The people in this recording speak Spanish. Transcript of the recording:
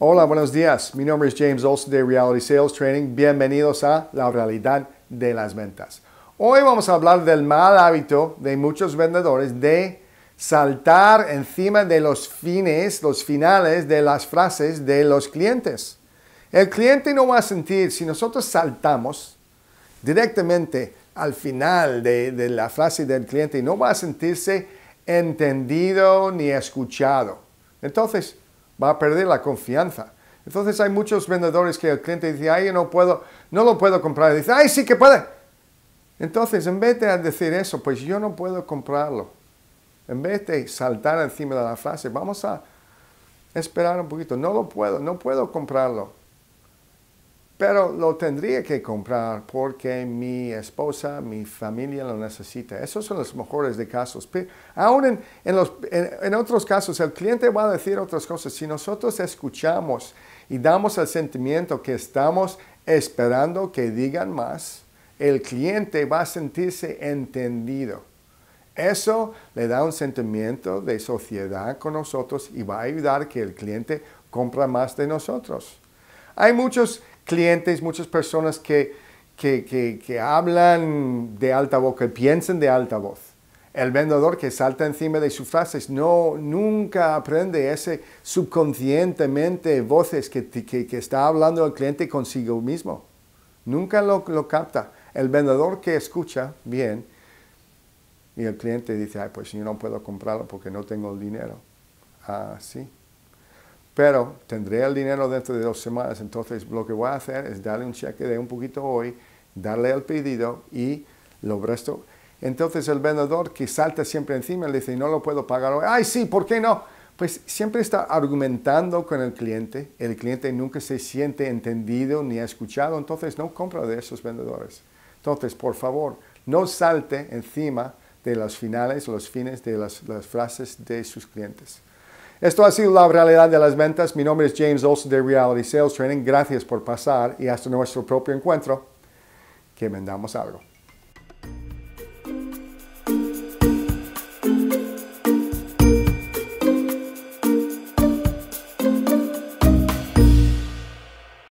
Hola, buenos días. Mi nombre es James Olson de Reality Sales Training. Bienvenidos a La Realidad de las Ventas. Hoy vamos a hablar del mal hábito de muchos vendedores de saltar encima de los fines, los finales de las frases de los clientes. El cliente no va a sentir, si nosotros saltamos directamente al final de, de la frase del cliente, no va a sentirse entendido ni escuchado. Entonces, va a perder la confianza. Entonces hay muchos vendedores que el cliente dice, ay, yo no puedo, no lo puedo comprar. dice, ay, sí que puede. Entonces, en vez de decir eso, pues yo no puedo comprarlo. En vez de saltar encima de la frase, vamos a esperar un poquito. No lo puedo, no puedo comprarlo. Pero lo tendría que comprar porque mi esposa, mi familia lo necesita. Esos son los mejores de casos. Aún en, en, otros casos, el cliente va a decir otras cosas. Si nosotros escuchamos y damos el sentimiento que estamos esperando que digan más, el cliente va a sentirse entendido. Eso le da un sentimiento de sociedad con nosotros y va a ayudar que el cliente compra más de nosotros. Hay muchos clientes, muchas personas que, hablan de alta voz, que piensan de alta voz. El vendedor que salta encima de sus frases no, nunca aprende ese subconscientemente voces que, está hablando el cliente consigo mismo. Nunca lo, capta. El vendedor que escucha bien y el cliente dice, Ay, pues yo no puedo comprarlo porque no tengo el dinero. así. Ah, pero tendré el dinero dentro de dos semanas, entonces lo que voy a hacer es darle un cheque de un poquito hoy, darle el pedido y lo resto. Entonces el vendedor que salta siempre encima le dice, no lo puedo pagar hoy, ay sí, ¿por qué no? Pues siempre está argumentando con el cliente, el cliente nunca se siente entendido ni escuchado, entonces no compra de esos vendedores. Entonces, por favor, no salte encima de los finales, los fines de las frases de sus clientes. Esto ha sido la realidad de las ventas. Mi nombre es James Olson de Reality Sales Training. Gracias por pasar y hasta nuestro propio encuentro. Que vendamos algo.